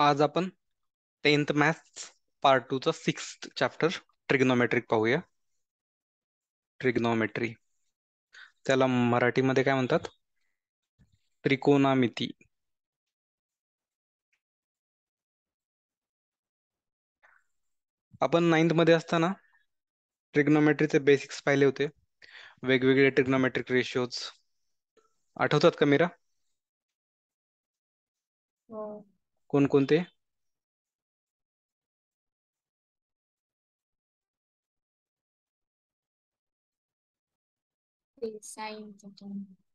आज आपण tenth maths part two चा सिक्स चॅप्टर ट्रिग्नोमेट्रिक पाहूया ट्रिग्नोमेट्री त्याला मराठीमध्ये काय म्हणतात त्रिकोनामिती आपण नाईन्थ मध्ये असताना ट्रिग्नोमेट्रीचे बेसिक्स पाहिले होते वेगवेगळे ट्रिग्नोमेट्रिक रेशोज आठवतात का मीरा कोणकोणते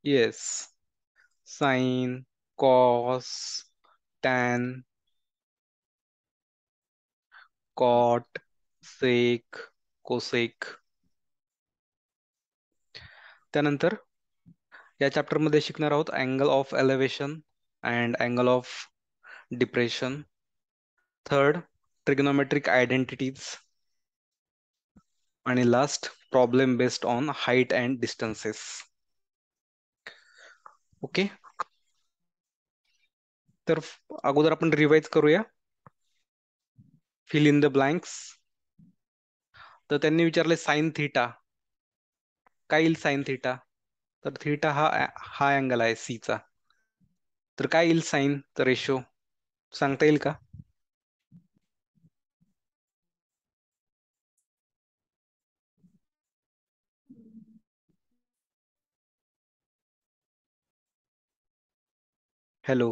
yes sine cos tan cot sec cosec त्यानंतर या चॅप्टरमध्ये शिकणार आहोत angle of elevation and angle of depression third trigonometric identities आणि last problem based on height and distances okay तर अगोदर आपण रिवाइज करूया फिल इन द ब्लँक्स तर त्यांनी विचारले साईन थिटा काय येईल साइन थिटा तर थीटा हा हा अँगल आहे सीचा तर काय येईल साइन तर रेशो सांगता येईल का hello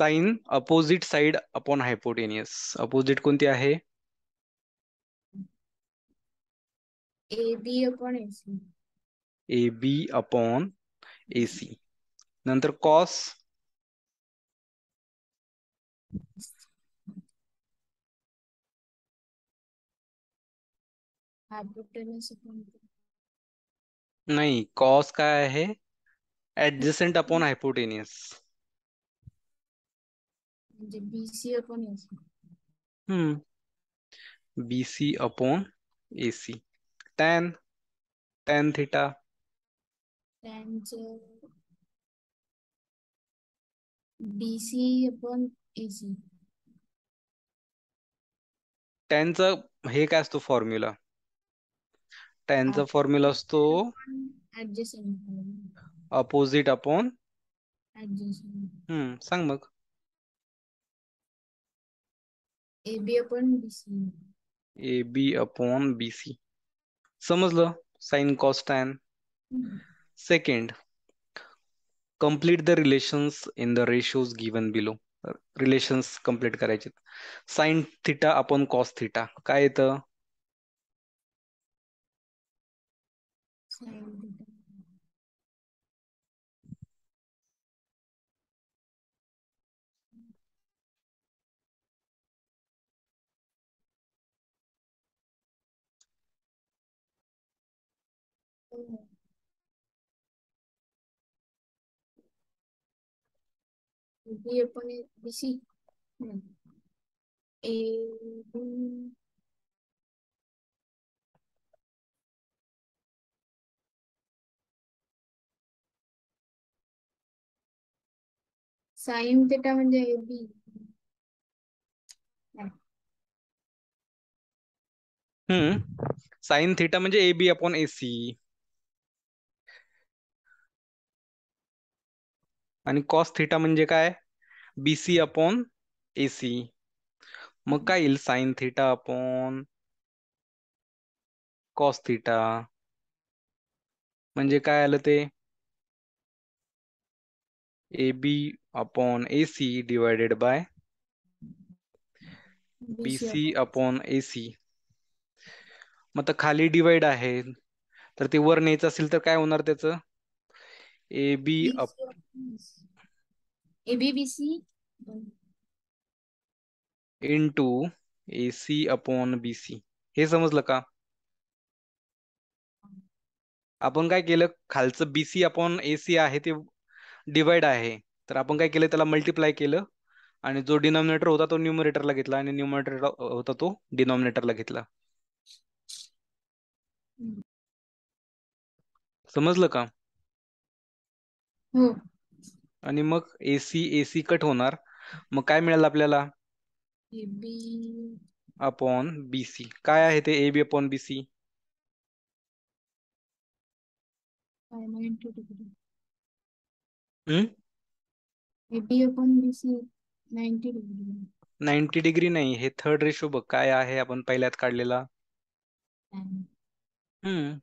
sine opposite side upon hypotenuse opposite को AB upon AC. AB upon AC. नंतर कॉस का कॉस काय upon hypotenuse BC upon AC tan tan theta च हे काय असतो फॉर्म्युला टॅनचा फॉर्म्युला असतो अपोजिट अपॉन हम्म सांग मग A B upon B C समजलं sine cos tan second complete the relations in the ratios given below relations complete करायचे sine theta upon cos theta काय येतं Y yo pone DC. Eh, sin theta manja AB. Hmm. Sin theta manja AB upon AC. आणि cos theta म्हणजे काय B C upon A C मग काय येईल sine theta upon cos theta म्हणजे काय आलं ते A B upon A C divided by B C upon A C मग तर खाली डिवाइड आहे तर ते वर न्यायचं असेल तर काय होणार त्याचं A B AB BC into A upon B हे समजलं का आपण काय केलं खालचं बी सी अपॉन ए आहे ते डिवाइड आहे तर आपण काय केलं त्याला मल्टिप्लाय केलं आणि जो डिनॉमिनेटर होता तो न्यूमरेटरला घेतला आणि न्यूमरेटर होता तो डिनॉमिनेटरला घेतला समजलं का हो. आणि मग एसी एसी कट होणार मग काय मिळेल आपल्याला अपॉन बी सी काय आहे ते A B upon B C ninety degree नाही हे थर्ड रेशो बघ काय आहे आपण पहिल्यात काढलेला हम्म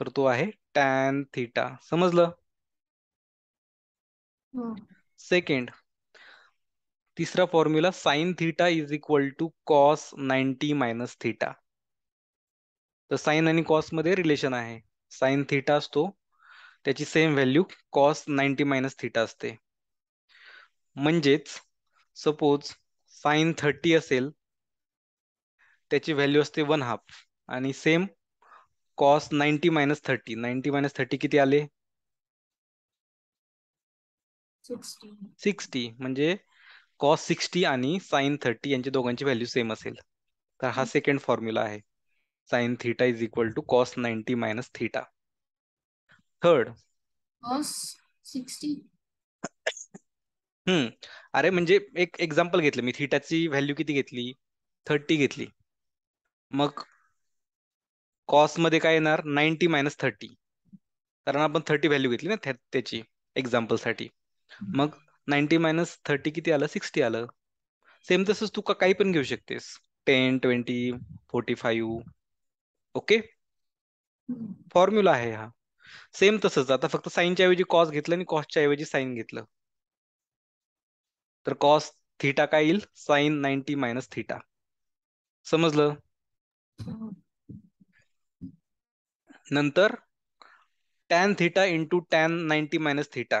तर तो आहे टॅन थिटा समजलं सेकेंड तिसरा formula sine theta is equal to cos ninety minus theta तर साइन आणि कॉस मध्ये रिलेशन आहे साइन थीटा असतो त्याची same value cos ninety minus theta असते म्हणजेच सपोज साइन थर्टी असेल त्याची व्हॅल्यू असते वन हाफ आणि same cos ninety minus thirty ninety minus thirty किती आले सिक्स्टी म्हणजे कॉस सिक्स्टी आणि साईन थर्टी यांची दोघांची व्हॅल्यू सेम असेल तर हा सेकंड फॉर्म्युला आहे sine theta is equal to cos ninety minus theta third हम्म अरे म्हणजे एक एक्झाम्पल घेतलं मी थिटाची व्हॅल्यू किती घेतली थर्टी घेतली मग कॉस मध्ये काय येणार नाईन्टी मायनस थर्टी कारण आपण थर्टी व्हॅल्यू घेतली ना त्याची एक्झाम्पलसाठी मग नाईन्टी मायनस थर्टी किती आलं सिक्स्टी आलं सेम तसंच तू काही पण घेऊ शकतेस ten twenty forty five okay formula आहे हा सेम तसंच आता फक्त साईनच्या ऐवजी कॉस घेतलं आणि कॉसच्या ऐवजी साईन घेतलं तर कॉस थिटा काय येईल साईन नाईन्टी मायनस थिटा समजलं नंतर tan theta into tan ninety minus theta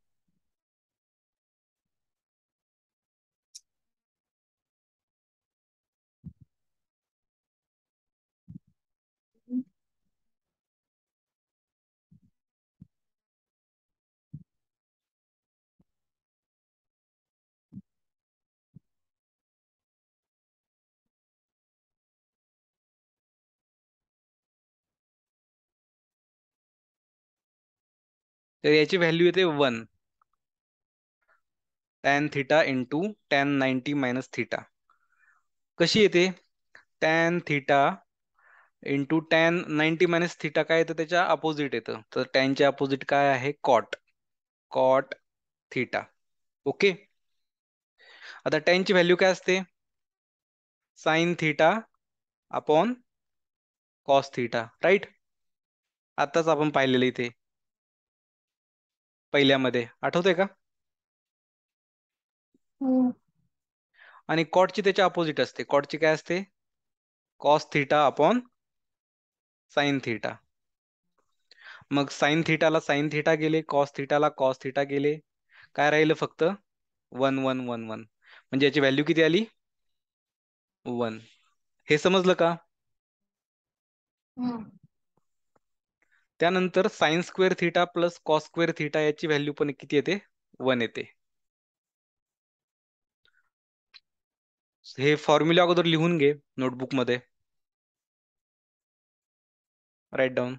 तर याची व्हॅल्यू येते one tan theta to tan ninety minus theta कशी येते tan theta to tan ninety minus theta काय येतं त्याच्या अपोजिट येतं तर टॅनच्या अपोजिट काय आहे कॉट कॉट थिटा ओके आता टॅनची व्हॅल्यू काय असते sine theta upon cos theta right आताच आपण पाहिलेलं इथे पहिल्यामध्ये आठवतंय का हो. आणि कॉट ची त्याच्या अपोजिट असते कॉटची काय असते cos theta upon sine theta मग साईन थिटाला साइन थिटा गेले कॉस थिटाला कॉस थिटा गेले काय राहिलं फक्त वन वन वन वन म्हणजे याची व्हॅल्यू किती आली वन हे समजलं का हो. त्यानंतर sines square theta plus cos square theta याची व्हॅल्यू पण किती येते वन येते हे फॉर्म्युला अगोदर लिहून घे नोटबुकमध्ये मध्ये write down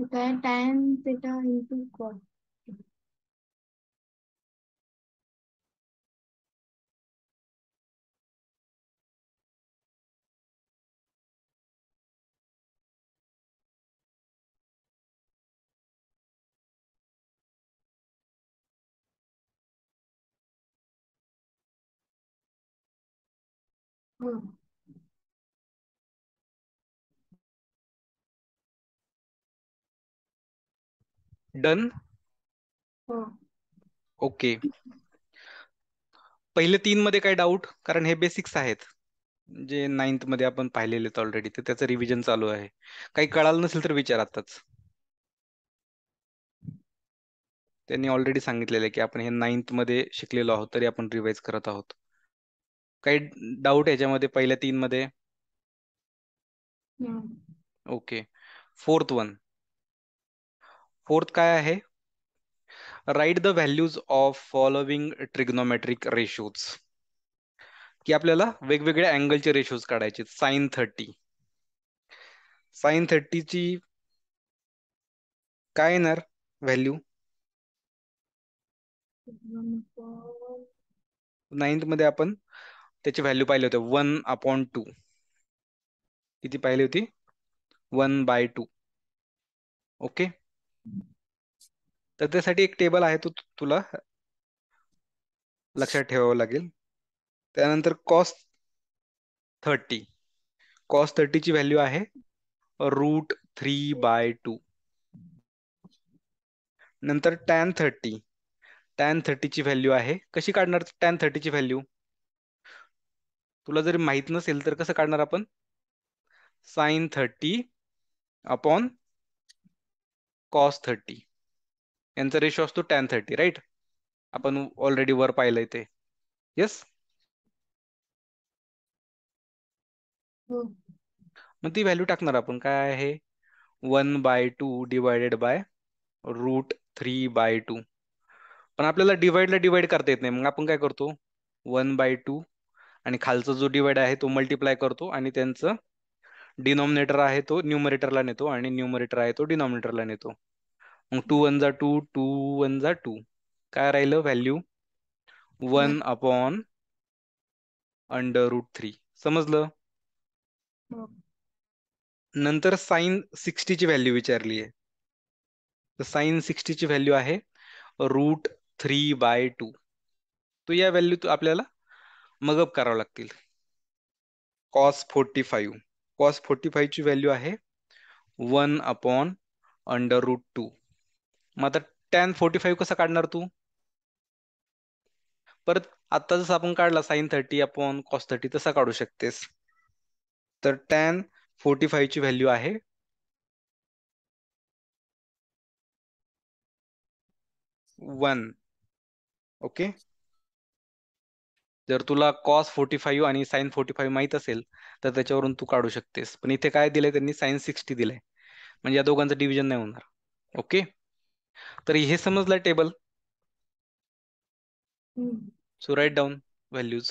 Okay, time tan theta into cos. Hmm. Done हो. ओके पहिले तीन मध्ये काय डाऊट कारण हे बेसिक्स आहेत जे नाईन्थ मध्ये आपण पाहिलेले ऑलरेडी तर त्याचं रिव्हिजन चालू आहे काही कळालं नसेल तर विचार आताच त्यांनी ऑलरेडी सांगितलेलं आहे की आपण हे नाईन्थ मध्ये शिकलेलो आहोत तरी आपण रिवाइज करत आहोत काही डाऊट याच्यामध्ये पहिल्या तीन मध्ये ओके फोर्थ वन फोर्थ काय आहे write the values of following trigonometric ratios की आपल्याला वेगवेगळ्या अँगलचे रेशोज काढायचे साईन थर्टी साईन थर्टीची काय येणार व्हॅल्यू नाईन्थ मध्ये आपण त्याची व्हॅल्यू पाहिली होती वन अपॉन टू किती पाहिली होती वन बाय टू ओके तर त्यासाठी एक टेबल आहे तो तुला लक्षात ठेवावं लागेल त्यानंतर कॉस्ट थर्टी कॉस्ट थर्टीची व्हॅल्यू आहे रूट थ्री बाय टू नंतर टॅन थर्टी टॅन थर्टीची व्हॅल्यू आहे कशी काढणार टॅन थर्टीची व्हॅल्यू तुला जरी माहीत नसेल तर कसं काढणार आपण sine thirty upon cos thirty यांचा रेशो असतो टेन थर्टी राईट आपण ऑलरेडी वर पाहिलंय ते येस हो. मग ती व्हॅल्यू टाकणार आपण काय आहे one by two divided by root three by two पण आपल्याला डिवाइडला डिवाइड करता येत नाही मग आपण काय करतो वन बाय टू आणि खालचा जो डिवाइड आहे तो मल्टिप्लाय करतो आणि त्यांचं डिनॉमिनेटर आहे तो न्युमरेटरला नेतो आणि न्यूमरेटर आहे तो डिनॉमिनेटरला नेतो मग टू वन जा टू टू वन जा टू काय राहिलं value one upon under root three समजलं हो. नंतर साईन सिक्स्टीची व्हॅल्यू विचारली आहे तर साईन सिक्स्टीची व्हॅल्यू आहे रूट थ्री बाय टू तो या व्हॅल्यू आपल्याला मगअप करावं लागतील cos forty five cos forty five ची व्हॅल्यू आहे one upon under root two मग आता टॅन फोर्टी फाईव्ह कसा काढणार तू परत आता जसं आपण काढला sine thirty upon cos thirty तसा काढू शकतेस तर टॅन फोर्टी फाईव्ह ची व्हॅल्यू आहे वन ओके जर तुला कॉस फोर्टी फाईव्ह आणि साईन फोर्टी फाईव्ह माहीत असेल तर त्याच्यावरून तू काढू शकतेस पण इथे काय दिलंय त्यांनी साईन सिक्स्टी दिलंय म्हणजे या दोघांचं डिव्हिजन नाही होणार ओके तर हे समजलं table so write down values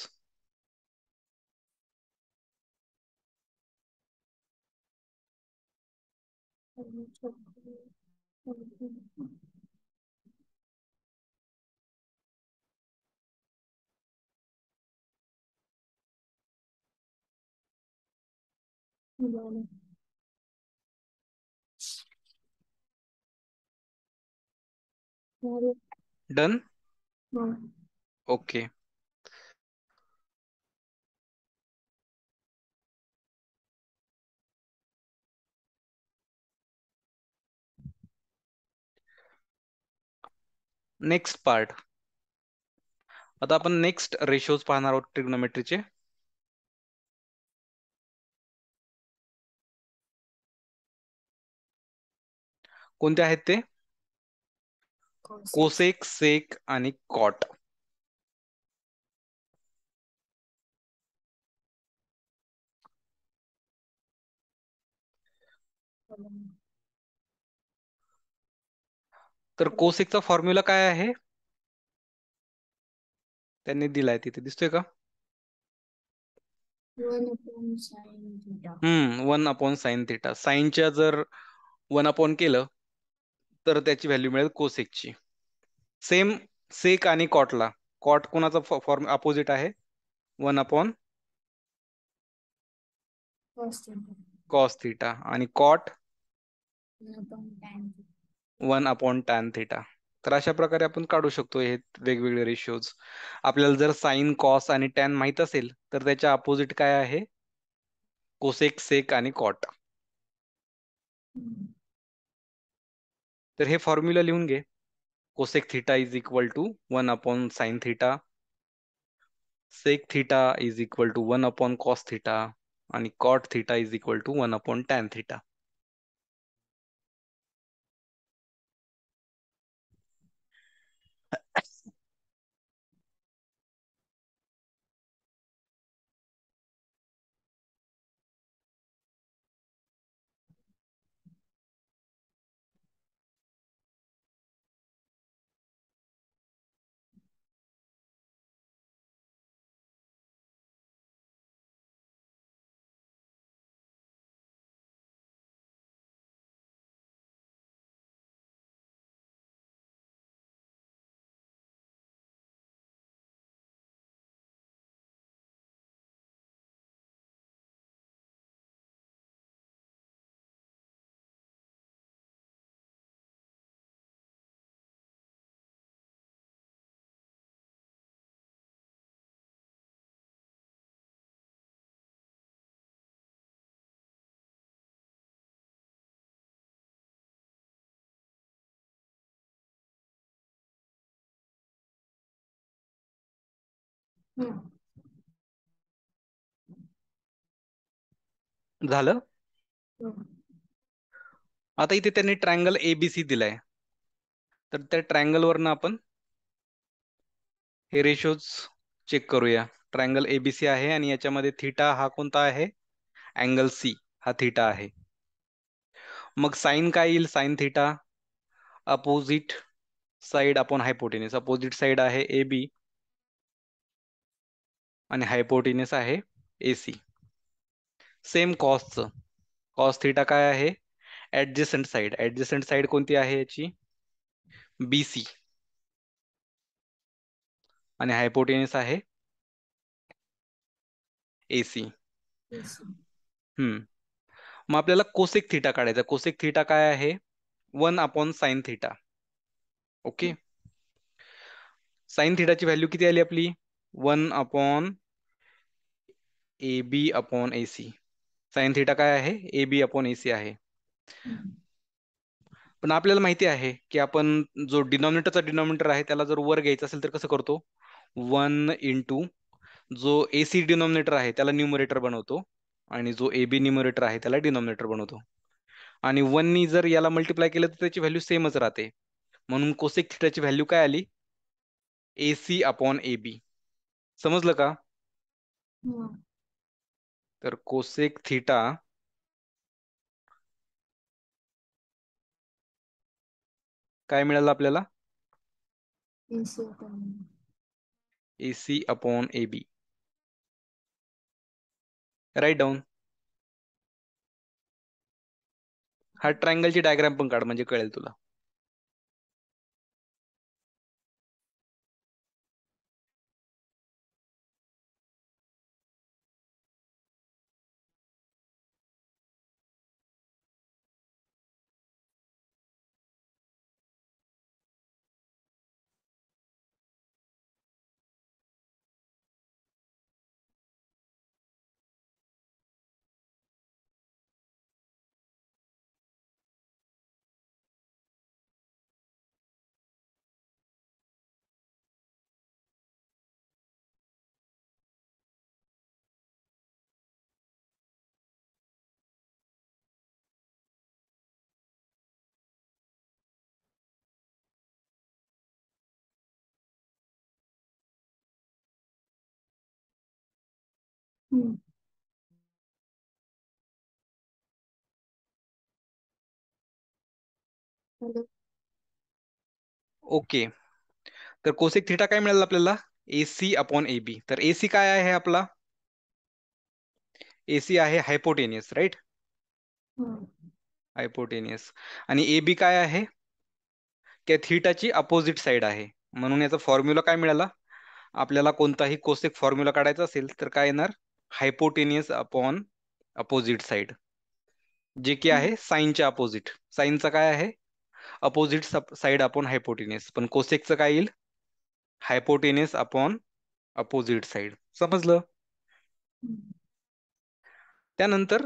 done okay next part आता आपण नेक्स्ट रेशोज पाहणार आहोत ट्रिग्नोमेट्रीचे कोणते आहेत ते कोसेक सेक आणि कॉट तर कोसेकचा फॉर्म्युला काय आहे त्यांनी दिलाय तिथे दिसतोय का हम्म वन अपॉन साईन थेटा साईनच्या जर वन अपॉन केलं तर त्याची व्हॅल्यू मिळेल कोसेकची सेम सेक आणि कॉटला कॉट कोणाचा फॉर्म अपोजिट आहे वन अपॉन कॉस थिटा आणि cot one upon tan theta तर अशा प्रकारे आपण काढू शकतो हे वेगवेगळे रेशिओज आपल्याला जर साईन कॉस आणि टॅन माहित असेल तर त्याच्या अपोजिट काय आहे कोसेक सेक आणि कॉट तर हे फॉर्म्युला लिहून घे cosec theta is equal to one upon sine theta sec theta is equal to one upon cos theta आणि cot theta is equal to one upon tan theta झालं आता इथे त्यांनी ट्रायंगल एबीसी दिलाय तर त्या ट्रायंगल वरन आपण हे रेशोज चेक करूया ट्रायंगल एबीसी आहे आणि याच्यामध्ये थिटा हा कोणता आहे अँगल सी हा थिटा आहे मग साईन काय येईल साईन थिटा अपोजिट साइड आपण हायपोटेनिस अपोजिट साइड आहे ए बी आणि हायपोटिनस आहे एसी सेम कॉस्टचं कॉस्ट थिटा काय आहे ऍडजस्टंट साईड ऍडजस्टंट साईड कोणती आहे याची बी सी आणि हायपोटेनिस आहे एसी हम्म मग आपल्याला कोसेक थिटा काढायचा कोसेक थिटा काय आहे one upon sine theta okay sine थिटाची व्हॅल्यू किती आली आपली one upon A B upon A C sine काय आहे A B upon A C आहे पण आपल्याला माहिती आहे की आपण जो डिनॉमिनेटरचा डिनॉमिनेटर आहे त्याला जर वर घ्यायचा असेल तर कसं करतो वन इन टू जो ए सी डिनॉमिनेटर आहे त्याला न्युमरेटर बनवतो आणि जो ए बी न्युमरेटर आहे त्याला डिनॉमिनेटर बनवतो आणि वननी जर याला मल्टिप्लाय केलं तर त्याची व्हॅल्यू सेमच राहते म्हणून कोसेक थिटाची व्हॅल्यू काय आली ए सी अपॉन ए बी समजलं का हो. तर कोसेक थीटा, काय मिळालं आपल्याला AC upon A B write down हा ट्रायंगलची डायग्राम पण काढ म्हणजे कळेल तुला ओके तर कोसेक थिटा काय मिळाला आपल्याला ए सी अपॉन ए बी तर ए सी काय आहे आपला ए सी आहे हायपोटेनियस राईट हायपोटेनियस आणि ए बी काय आहे त्या थिटाची अपोजिट साइड आहे म्हणून याचा फॉर्म्युला काय मिळाला आपल्याला कोणताही कोसेक फॉर्म्युला काढायचा असेल तर काय येणार हायपोटेनियस अपॉन अपोजिट साइड जे की आहे साईनच्या अपोजिट साईनचं काय आहे अपोजिट साइड अपॉन हायपोटेनियस पण कोसेकचं काय येईल हायपोटेनियस अपॉन अपोजिट साइड समजलं त्यानंतर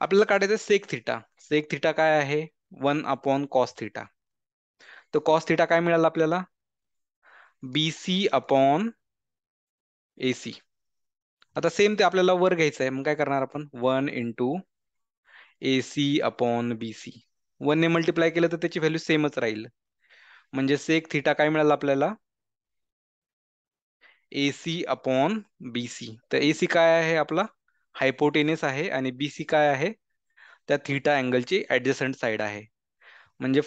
आपल्याला काढायचं सेक थिटा सेक थिटा काय आहे वन अपॉन कॉस थिटा तर कॉस थिटा काय मिळाला आपल्याला B C upon A C आता सेम ते आपल्याला वर घ्यायचं आहे मग काय करणार आपण one into A C upon B C ने मल्टिप्लाय केलं तर त्याची व्हॅल्यू सेमच राहील म्हणजे सेक थिटा काय मिळाला आपल्याला A C upon B C तर ए सी काय आहे आपला हायपोटेनियस आहे आणि बी सी काय आहे त्या थिटा अँगलची ऍडजस्टंट साईड आहे म्हणजे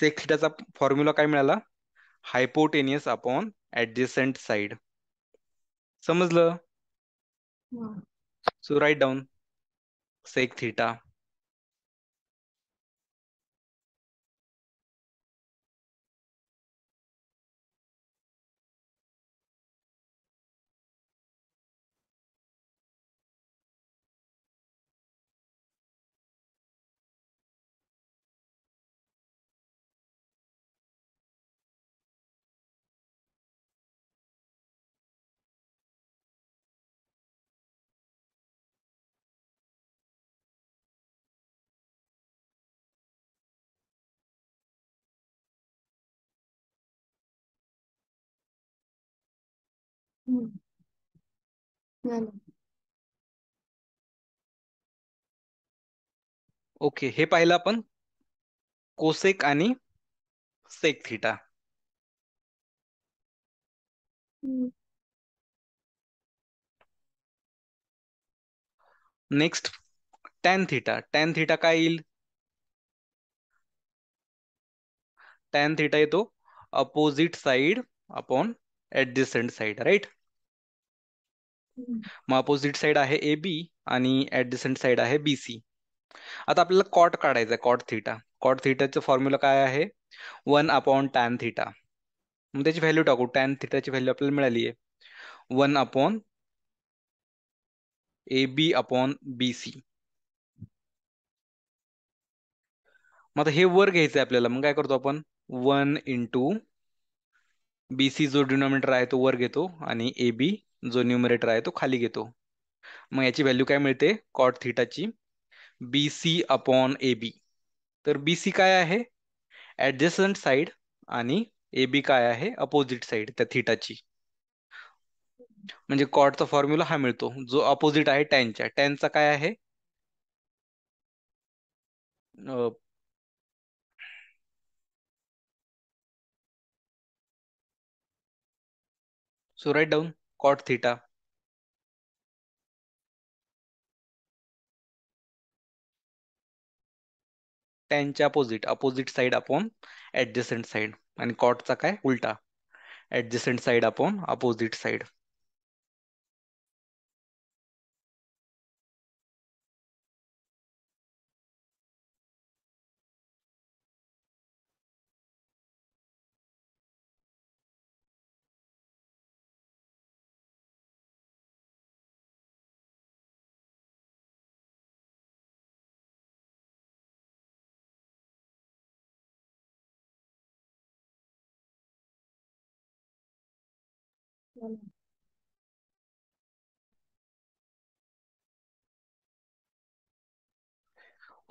सेक थिटाचा फॉर्म्युला काय मिळाला हायपोटेनियस अपॉन ऍडजस्टंट साईड समजलं So write down sec theta okay हे पाहिलं आपण कोसेक आणि sec theta next tan theta tan theta काय येईल टॅन थिटा येतो opposite side upon adjacent side right मग अपोजिट साइड आहे ए बी आणि ऍडजसंट साइड आहे बी सी आता आपल्याला कॉट काढायचा आहे कॉट थिटा कॉट थिटाचं फॉर्म्युला काय आहे वन अपॉन टॅन थिटा मग त्याची व्हॅल्यू टाकू टॅन थिटाची व्हॅल्यू आपल्याला मिळाली आहे one upon A B upon B C मग आता हे वर घ्यायचं आहे आपल्याला मग काय करतो आपण वन इंटू बी सी जो डिनॉमिनेटर आहे तो वर घेतो आणि ए बी जो न्यूमरेटर है तो खाली घतो मैं ये वैल्यू काय मिलते कॉट ची बी सी अपॉन ए बी तो बी सी का है एडजस्टंट साइड ए बी का है अपोजिट साईड त्या थिटाची कॉट का फॉर्म्यूला हा मिलत जो अपोजिट है टेन टॅनचा काय है so write down cot theta त्यांचे opposite opposite side upon adjacent side आणि कॉटचा काय उलटा adjacent side upon opposite side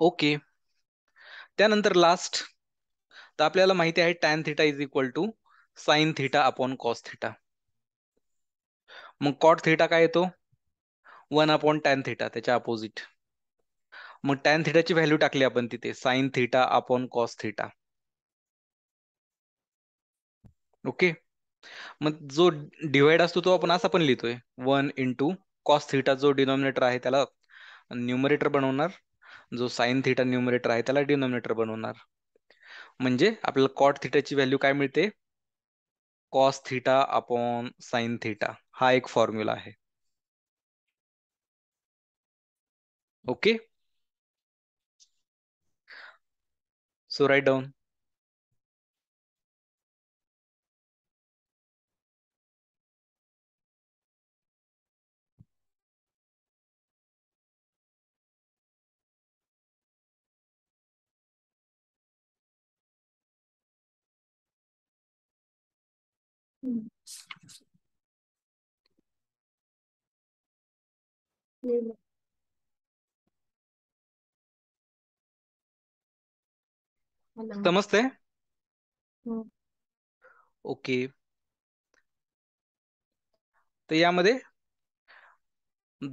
okay त्यानंतर लास्ट तर आपल्याला माहिती आहे tan theta is equal to sine theta upon cos theta मग कॉट थिटा काय येतो वन अपॉन टॅन थिटा त्याच्या अपोजिट मग टॅन थिटाची व्हॅल्यू टाकली आपण तिथे sine theta upon cos theta okay मग जो डिवाइड असतो तो आपण असा पण लिहितोय वन टू कॉस थिटा जो डिनॉमिनेटर आहे त्याला न्युमरेटर बनवणार जो साइन थिटा न्युमरेटर आहे त्याला डिनॉमिनेटर बनवणार म्हणजे आपल्याला कॉट थिटाची व्हॅल्यू काय मिळते cos theta upon sine theta हा एक फॉर्म्युला आहे ओके सो राईट डाऊन नमस्ते समजते हो. ओके तर यामध्ये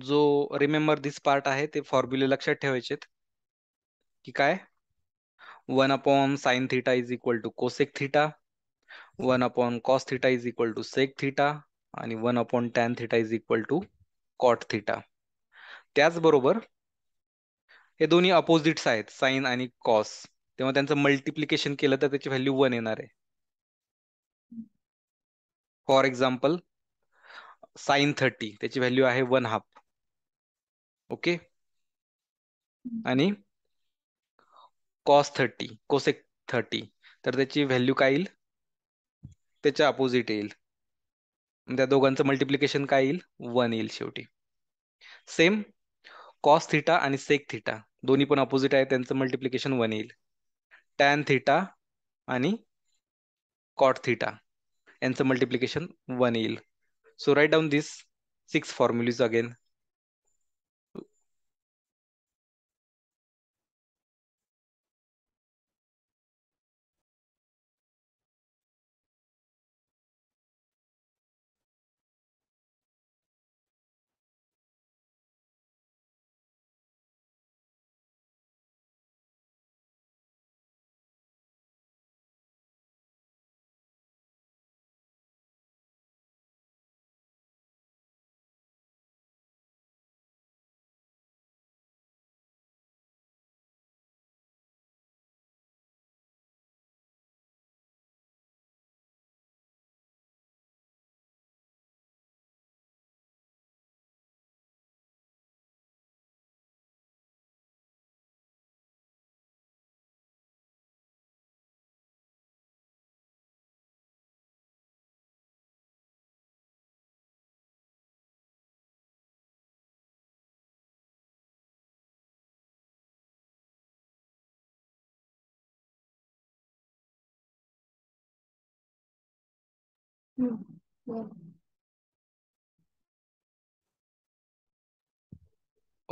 जो रिमेंबर दिस पार्ट आहे ते फॉर्म्युले लक्षात ठेवायचे की काय one upon sine theta is equal to cosec theta one upon cos theta is equal to sec theta आणि one upon tan theta is equal to cot theta त्याचबरोबर हे दोन्ही अपोजिट्स आहेत साईन आणि कॉस तेव्हा त्यांचं मल्टिप्लिकेशन केलं तर त्याची व्हॅल्यू वन येणार आहे फॉर एक्झाम्पल साईन थर्टी त्याची व्हॅल्यू आहे वन हाफ ओके आणि कॉस थर्टी कोसेक थर्टी तर त्याची व्हॅल्यू काय येईल त्याच्या अपोजिट येईल त्या दोघांचं मल्टिप्लिकेशन काय येईल वन येईल शेवटी सेम कॉस थिटा आणि सेक थिटा दोन्ही पण अपोजिट आहे त्यांचं मल्टिप्लिकेशन वन येईल टॅन थिटा आणि कॉट थिटा यांचं मल्टिप्लिकेशन वन येईल so write down this six formulas again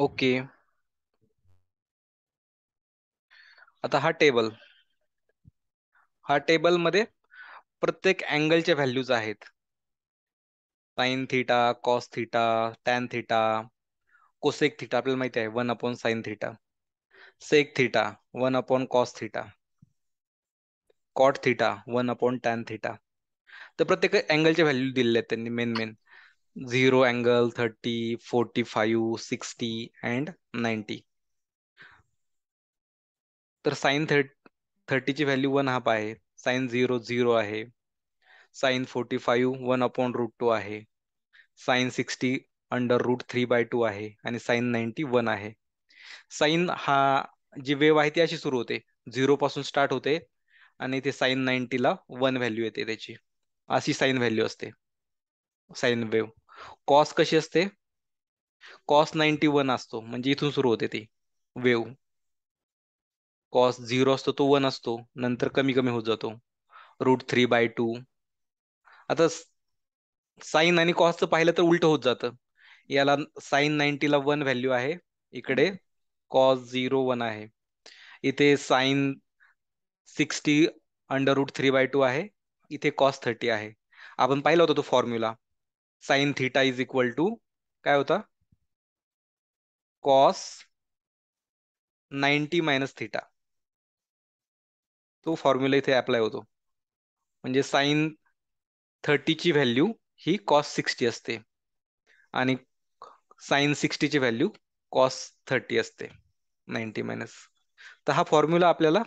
okay आता हा टेबल हा टेबल मध्ये प्रत्येक अँगलचे व्हॅल्यूज आहेत sine theta cos theta tan theta cosec theta आपल्याला माहिती आहे one upon sine theta sec theta one upon cos theta cot theta one upon tan theta तर प्रत्येक अँगलचे व्हॅल्यू दिलेले आहेत त्यांनी main main zero angle thirty forty five sixty and ninety तर साईन थर्टी थर्टीची व्हॅल्यू वन हाफ आहे sine zero zero आहे sine forty five one upon root two आहे sine sixty under root three by two आहे आणि sine ninety one आहे sine हा जी वेव आहे ती अशी सुरू होते झिरो पासून स्टार्ट होते आणि ते साईन नाईन्टीला वन व्हॅल्यू येते त्याची अशी साईन व्हॅल्यू असते साईन वेव्ह कॉस कशी असते कॉस नाईन्टी वन असतो म्हणजे इथून सुरू होते ती वेव कॉस झिरो असतो तो वन असतो नंतर कमी कमी होत जातो रूट थ्री बाय टू आता साईन आणि कॉसचं पाहिलं तर उलट होत जातं याला साईन नाईन्टीला वन व्हॅल्यू आहे इकडे कॉस झिरो वन आहे इथे sine sixty under root three by two आहे इथे कॉस थर्टी आहे आपण पाहिला होता तो formula sine theta is equal to काय होता कॉस नाईन्टी मायनस थिटा तो फॉर्म्युला इथे अप्लाय होतो म्हणजे साईन थर्टीची व्हॅल्यू ही कॉस सिक्स्टी असते आणि साईन सिक्स्टीची व्हॅल्यू कॉस थर्टी असते नाईन्टी मायनस तर हा फॉर्म्युला आपल्याला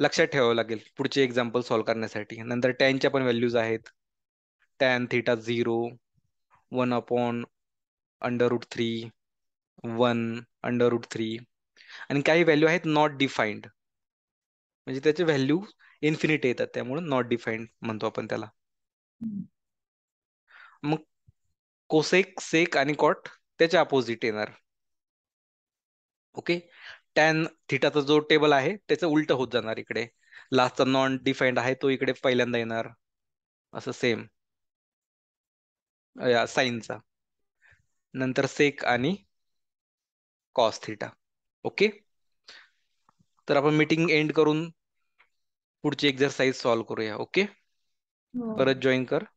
लक्षात ठेवावं लागेल पुढचे एक्झाम्पल सॉल्व्ह करण्यासाठी नंतर टॅनच्या पण व्हॅल्यूज आहेत tan theta zero one upon under root three one under root three आणि काही व्हॅल्यू आहेत नॉट डिफाईंड म्हणजे त्याचे व्हॅल्यू इन्फिनिटी येतात त्यामुळे नॉट डिफाईंड म्हणतो आपण त्याला मग कोसेक सेक आणि कॉट त्याच्या अपोजिट येणार ओके टॅन थिटाचा जो टेबल आहे त्याचं उलट होत जाणार इकडे लास्टचा नॉन डिफाईंड आहे तो इकडे पहिल्यांदा येणार असं सेम या साईनचा नंतर सेक आणि कॉस थिटा ओके तर आपण मीटिंग एंड करून पुढची एक्झरसाइज सॉल्व्ह करूया ओके हो. परत जॉईन कर